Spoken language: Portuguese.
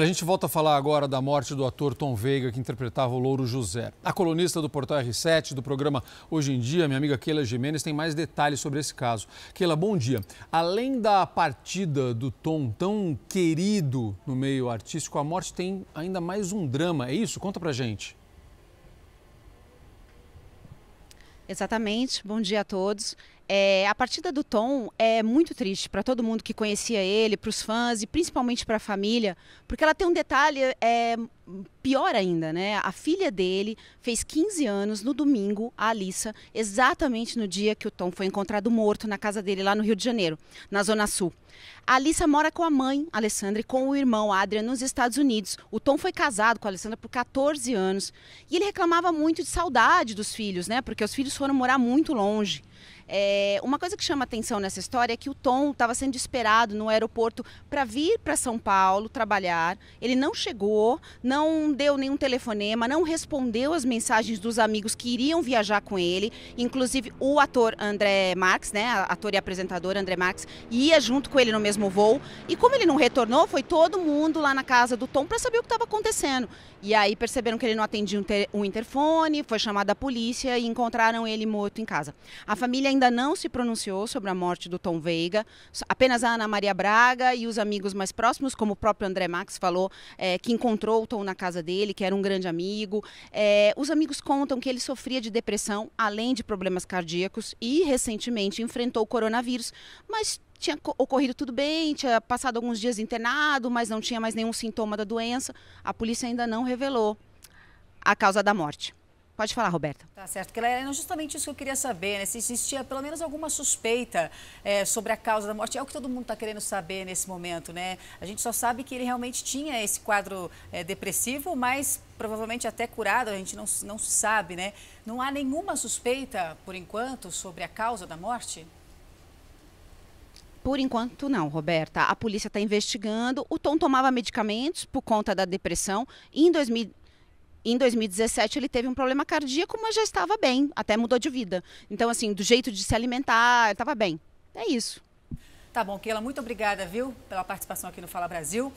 A gente volta a falar agora da morte do ator Tom Veiga, que interpretava o Louro José. A colunista do Portal R7, do programa Hoje em Dia, minha amiga Keila Jimenez, tem mais detalhes sobre esse caso. Keila, bom dia. Além da partida do Tom, tão querido no meio artístico, a morte tem ainda mais um drama, é isso? Conta pra gente. Exatamente. Bom dia a todos. É, a partida do Tom é muito triste para todo mundo que conhecia ele, para os fãs e principalmente para a família, porque ela tem um detalhe é, pior ainda, né? A filha dele fez 15 anos no domingo, a Alissa, exatamente no dia que o Tom foi encontrado morto na casa dele lá no Rio de Janeiro, na Zona Sul. A Alissa mora com a mãe, Alessandra, e com o irmão, Adrian, nos Estados Unidos. O Tom foi casado com a Alessandra por 14 anos e ele reclamava muito de saudade dos filhos, né? Porque os filhos foram morar muito longe. É, uma coisa que chama atenção nessa história é que o Tom estava sendo esperado no aeroporto para vir para São Paulo trabalhar. Ele não chegou, não deu nenhum telefonema, não respondeu as mensagens dos amigos que iriam viajar com ele. Inclusive, o ator André Marx, né, ator e apresentador André Marx, ia junto com ele no mesmo voo. E como ele não retornou, foi todo mundo lá na casa do Tom para saber o que estava acontecendo. E aí perceberam que ele não atendia o um interfone, foi chamada a polícia e encontraram ele morto em casa. A família ainda ainda não se pronunciou sobre a morte do Tom Veiga. Apenas a Ana Maria Braga e os amigos mais próximos, como o próprio André Max falou, é, que encontrou o Tom na casa dele, que era um grande amigo. É, os amigos contam que ele sofria de depressão, além de problemas cardíacos, e recentemente enfrentou o coronavírus, mas tinha ocorrido tudo bem, tinha passado alguns dias internado, mas não tinha mais nenhum sintoma da doença. A polícia ainda não revelou a causa da morte. Pode falar, Roberta. Tá certo, Helena. Justamente isso que eu queria saber, né? Se existia pelo menos alguma suspeita é, sobre a causa da morte. É o que todo mundo está querendo saber nesse momento, né? A gente só sabe que ele realmente tinha esse quadro é, depressivo, mas provavelmente até curado, a gente não, não sabe, né? Não há nenhuma suspeita, por enquanto, sobre a causa da morte? Por enquanto, não, Roberta. A polícia está investigando. O Tom tomava medicamentos por conta da depressão. E em 2000 em 2017 ele teve um problema cardíaco, mas já estava bem, até mudou de vida. Então assim, do jeito de se alimentar, estava bem. É isso. Tá bom, Keila, muito obrigada, viu, pela participação aqui no Fala Brasil.